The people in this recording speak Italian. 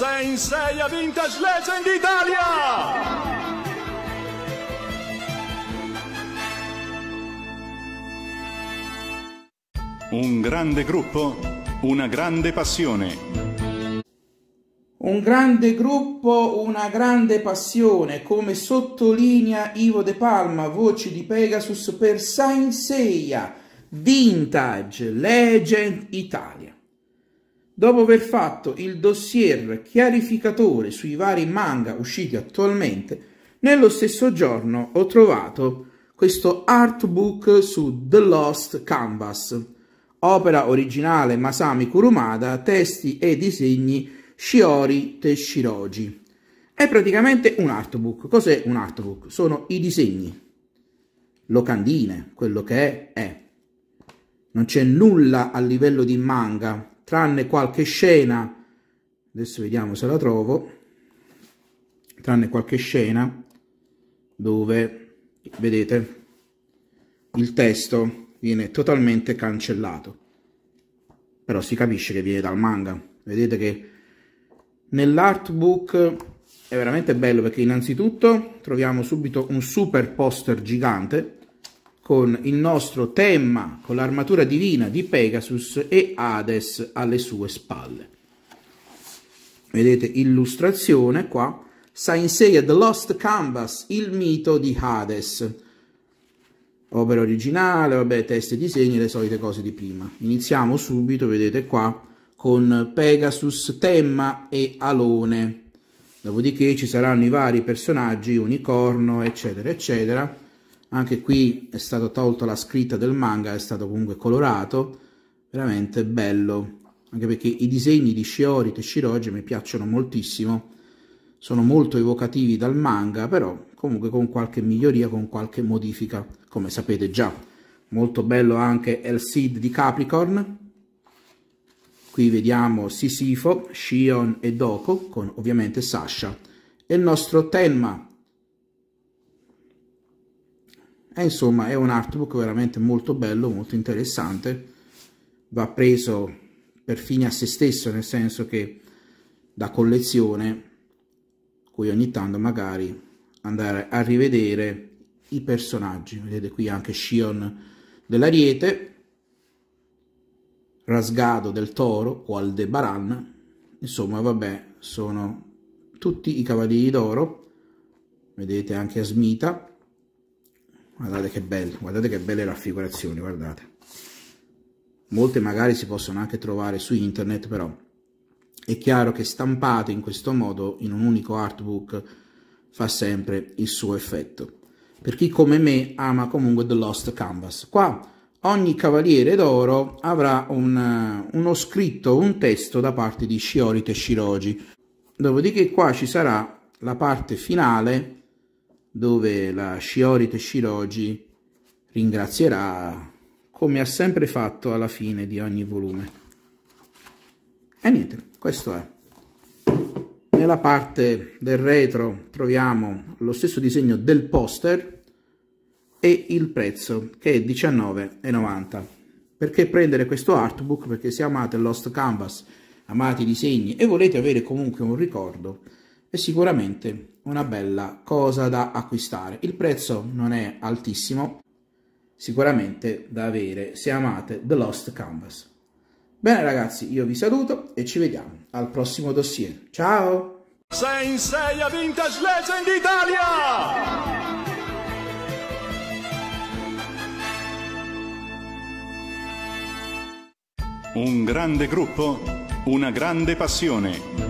6 6 a Vintage Legend Italia! Un grande gruppo, una grande passione. Un grande gruppo, una grande passione, come sottolinea Ivo De Palma, voce di Pegasus per Sainseia, Vintage Legend Italia. Dopo aver fatto il dossier chiarificatore sui vari manga usciti attualmente, nello stesso giorno ho trovato questo artbook su The Lost Canvas, opera originale Masami Kurumada, testi e disegni Shiori Teshiroji. È praticamente un artbook. Cos'è un artbook? Sono i disegni, locandine, quello che è, è. Non c'è nulla a livello di manga tranne qualche scena, adesso vediamo se la trovo, tranne qualche scena dove, vedete, il testo viene totalmente cancellato. Però si capisce che viene dal manga. Vedete che nell'artbook è veramente bello perché innanzitutto troviamo subito un super poster gigante con il nostro tema, con l'armatura divina di Pegasus e Hades alle sue spalle. Vedete illustrazione qua, Sainsei The Lost Canvas, il mito di Hades. Opera originale, vabbè, testi e disegni, le solite cose di prima. Iniziamo subito, vedete qua, con Pegasus, Temma e Alone. Dopodiché ci saranno i vari personaggi, Unicorno, eccetera, eccetera anche qui è stato tolto la scritta del manga, è stato comunque colorato, veramente bello, anche perché i disegni di Shiori e Teshiroji mi piacciono moltissimo, sono molto evocativi dal manga, però comunque con qualche miglioria, con qualche modifica, come sapete già. Molto bello anche El Cid di Capricorn, qui vediamo Sisifo, Shion e Doko, con ovviamente Sasha, e il nostro Tenma, e insomma è un artbook veramente molto bello, molto interessante, va preso per fine a se stesso, nel senso che da collezione, cui ogni tanto magari andare a rivedere i personaggi. Vedete qui anche Shion dell'Ariete, Rasgado del Toro o Aldebaran, insomma vabbè sono tutti i Cavalieri d'Oro, vedete anche Asmita, guardate che bello guardate che belle raffigurazioni guardate molte magari si possono anche trovare su internet però è chiaro che stampate in questo modo in un unico artbook fa sempre il suo effetto per chi come me ama comunque The Lost Canvas qua ogni cavaliere d'oro avrà un, eh, uno scritto, un testo da parte di Shiori Teshiroji. Dopodiché qua ci sarà la parte finale dove la Shiorite Shiroji ringrazierà come ha sempre fatto alla fine di ogni volume. E niente, questo è. Nella parte del retro troviamo lo stesso disegno del poster e il prezzo che è 19,90. Perché prendere questo artbook? Perché se amate Lost Canvas, amate i disegni e volete avere comunque un ricordo, è sicuramente una bella cosa da acquistare. Il prezzo non è altissimo, sicuramente da avere se amate The Lost Canvas. Bene ragazzi, io vi saluto e ci vediamo al prossimo dossier. Ciao! Sei Vintage Legend Italia! Un grande gruppo, una grande passione.